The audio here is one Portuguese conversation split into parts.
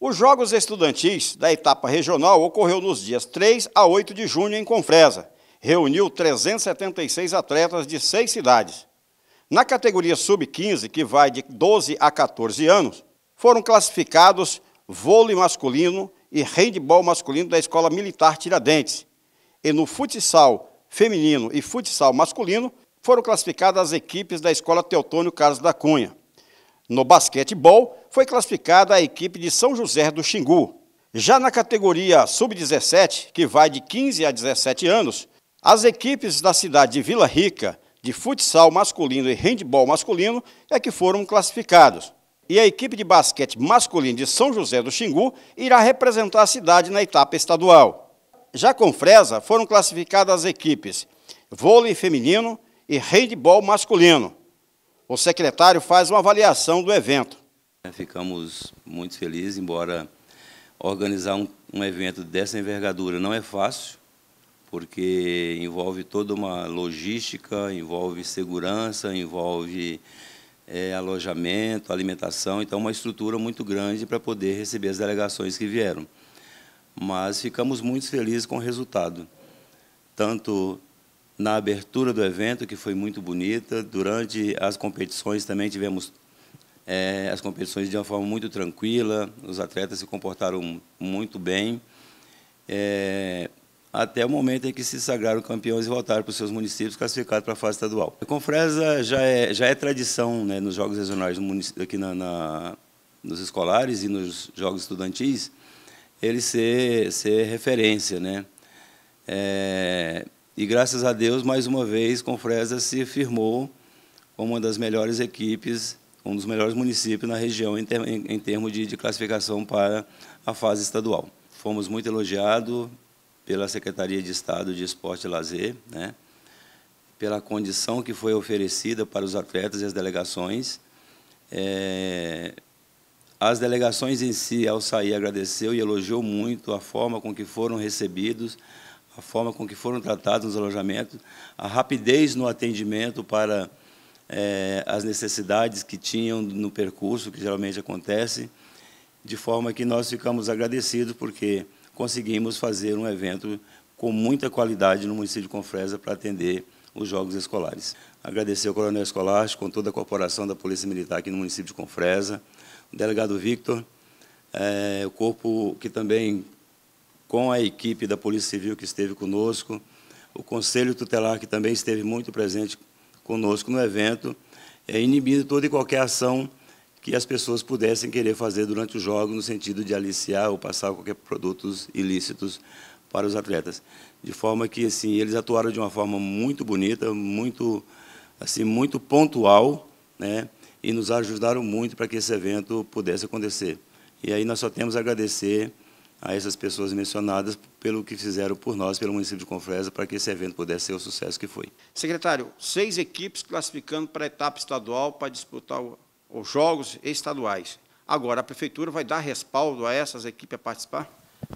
Os Jogos Estudantis da etapa regional ocorreu nos dias 3 a 8 de junho em Confresa. Reuniu 376 atletas de seis cidades. Na categoria sub-15, que vai de 12 a 14 anos, foram classificados vôlei masculino e handebol masculino da Escola Militar Tiradentes. E no futsal feminino e futsal masculino foram classificadas as equipes da Escola Teotônio Carlos da Cunha. No basquetebol, foi classificada a equipe de São José do Xingu. Já na categoria sub-17, que vai de 15 a 17 anos, as equipes da cidade de Vila Rica, de futsal masculino e handball masculino, é que foram classificados. E a equipe de basquete masculino de São José do Xingu irá representar a cidade na etapa estadual. Já com Fresa, foram classificadas as equipes vôlei feminino e handball masculino o secretário faz uma avaliação do evento. Ficamos muito felizes, embora organizar um, um evento dessa envergadura não é fácil, porque envolve toda uma logística, envolve segurança, envolve é, alojamento, alimentação, então uma estrutura muito grande para poder receber as delegações que vieram. Mas ficamos muito felizes com o resultado, tanto na abertura do evento, que foi muito bonita. Durante as competições também tivemos é, as competições de uma forma muito tranquila, os atletas se comportaram muito bem, é, até o momento em que se sagraram campeões e voltaram para os seus municípios classificados para a fase estadual. A Confresa já é, já é tradição né, nos Jogos Regionais aqui na, na, nos escolares e nos Jogos Estudantis, ele ser, ser referência, né? É, e graças a Deus, mais uma vez, Confresa se firmou como uma das melhores equipes, um dos melhores municípios na região em, ter, em, em termos de, de classificação para a fase estadual. Fomos muito elogiados pela Secretaria de Estado de Esporte e Lazer, né? pela condição que foi oferecida para os atletas e as delegações. É... as delegações em si, ao sair, agradeceu e elogiou muito a forma com que foram recebidos, a forma com que foram tratados nos alojamentos, a rapidez no atendimento para é, as necessidades que tinham no percurso, que geralmente acontece, de forma que nós ficamos agradecidos porque conseguimos fazer um evento com muita qualidade no município de Confresa para atender os jogos escolares. Agradecer ao Coronel Escolástico, com toda a corporação da Polícia Militar aqui no município de Confresa, o delegado Victor, é, o corpo que também com a equipe da Polícia Civil que esteve conosco, o Conselho Tutelar que também esteve muito presente conosco no evento, é, inibindo toda e qualquer ação que as pessoas pudessem querer fazer durante o jogo no sentido de aliciar ou passar qualquer produtos ilícitos para os atletas. De forma que assim, eles atuaram de uma forma muito bonita, muito, assim, muito pontual, né? e nos ajudaram muito para que esse evento pudesse acontecer. E aí nós só temos a agradecer a essas pessoas mencionadas pelo que fizeram por nós, pelo município de Confresa, para que esse evento pudesse ser o sucesso que foi. Secretário, seis equipes classificando para a etapa estadual para disputar os jogos estaduais. Agora, a prefeitura vai dar respaldo a essas equipes a participar?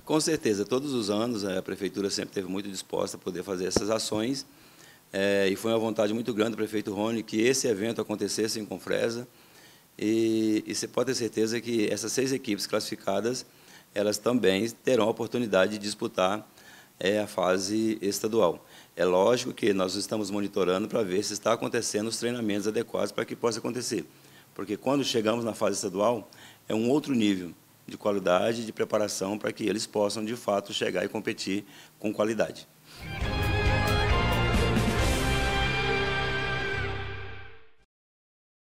Com certeza, todos os anos eh, a prefeitura sempre teve muito disposta a poder fazer essas ações é, e foi uma vontade muito grande do prefeito Rony que esse evento acontecesse em Confresa e, e você pode ter certeza que essas seis equipes classificadas elas também terão a oportunidade de disputar é, a fase estadual. É lógico que nós estamos monitorando para ver se está acontecendo os treinamentos adequados para que possa acontecer. Porque quando chegamos na fase estadual, é um outro nível de qualidade, de preparação, para que eles possam, de fato, chegar e competir com qualidade.